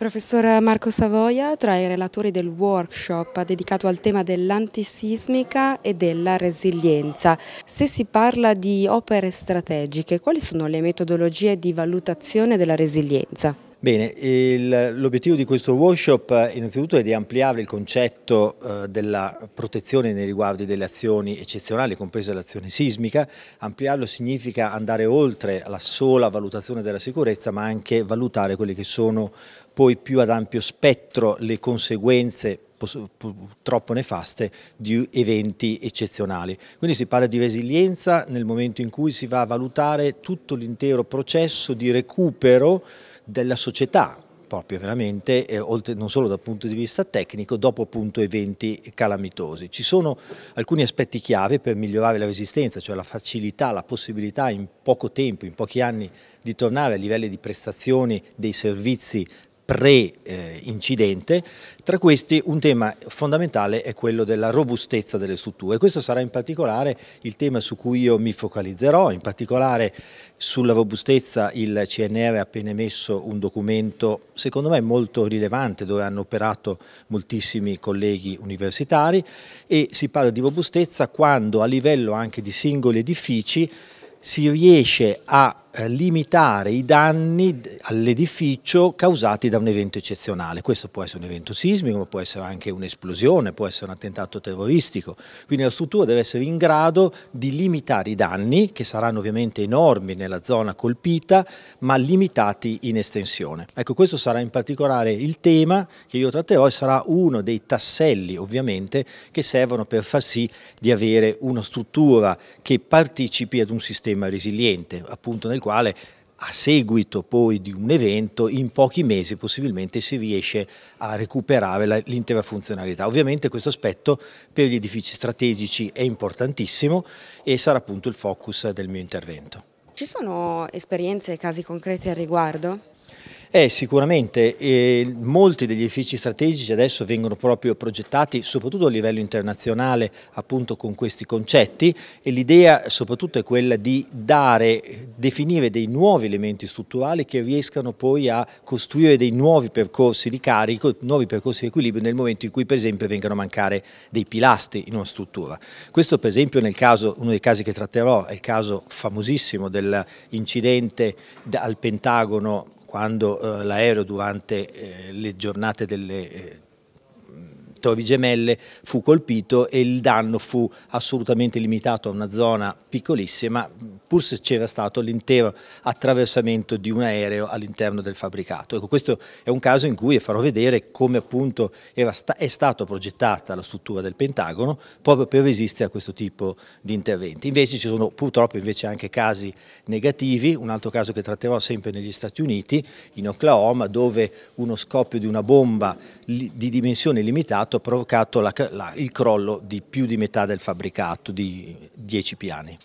Professor Marco Savoia, tra i relatori del workshop dedicato al tema dell'antisismica e della resilienza. Se si parla di opere strategiche, quali sono le metodologie di valutazione della resilienza? Bene, l'obiettivo di questo workshop eh, innanzitutto è di ampliare il concetto eh, della protezione nei riguardi delle azioni eccezionali, compresa l'azione sismica. Ampliarlo significa andare oltre la sola valutazione della sicurezza, ma anche valutare quelle che sono poi più ad ampio spettro le conseguenze troppo nefaste di eventi eccezionali. Quindi si parla di resilienza nel momento in cui si va a valutare tutto l'intero processo di recupero della società proprio veramente, eh, oltre, non solo dal punto di vista tecnico, dopo appunto eventi calamitosi. Ci sono alcuni aspetti chiave per migliorare la resistenza, cioè la facilità, la possibilità in poco tempo, in pochi anni, di tornare a livelli di prestazioni dei servizi pre-incidente, tra questi un tema fondamentale è quello della robustezza delle strutture. Questo sarà in particolare il tema su cui io mi focalizzerò, in particolare sulla robustezza il CNR ha appena emesso un documento secondo me molto rilevante dove hanno operato moltissimi colleghi universitari e si parla di robustezza quando a livello anche di singoli edifici si riesce a eh, limitare i danni all'edificio causati da un evento eccezionale. Questo può essere un evento sismico, ma può essere anche un'esplosione, può essere un attentato terroristico. Quindi la struttura deve essere in grado di limitare i danni, che saranno ovviamente enormi nella zona colpita, ma limitati in estensione. Ecco, questo sarà in particolare il tema che io tratterò e sarà uno dei tasselli, ovviamente, che servono per far sì di avere una struttura che partecipi ad un sistema resiliente, appunto nel nel quale a seguito poi di un evento in pochi mesi possibilmente si riesce a recuperare l'intera funzionalità. Ovviamente questo aspetto per gli edifici strategici è importantissimo e sarà appunto il focus del mio intervento. Ci sono esperienze e casi concreti al riguardo? Eh, sicuramente, eh, molti degli edifici strategici adesso vengono proprio progettati soprattutto a livello internazionale appunto con questi concetti e l'idea soprattutto è quella di dare, definire dei nuovi elementi strutturali che riescano poi a costruire dei nuovi percorsi di carico, nuovi percorsi di equilibrio nel momento in cui per esempio vengano a mancare dei pilastri in una struttura. Questo per esempio nel caso, uno dei casi che tratterò è il caso famosissimo dell'incidente al Pentagono quando eh, l'aereo durante eh, le giornate delle eh, Torri Gemelle fu colpito e il danno fu assolutamente limitato a una zona piccolissima pur se c'era stato l'intero attraversamento di un aereo all'interno del fabbricato. Ecco, questo è un caso in cui farò vedere come appunto sta è stata progettata la struttura del Pentagono proprio per resistere a questo tipo di interventi. Invece ci sono purtroppo invece anche casi negativi, un altro caso che tratterò sempre negli Stati Uniti, in Oklahoma, dove uno scoppio di una bomba di dimensione limitata ha provocato la, la, il crollo di più di metà del fabbricato di 10 piani.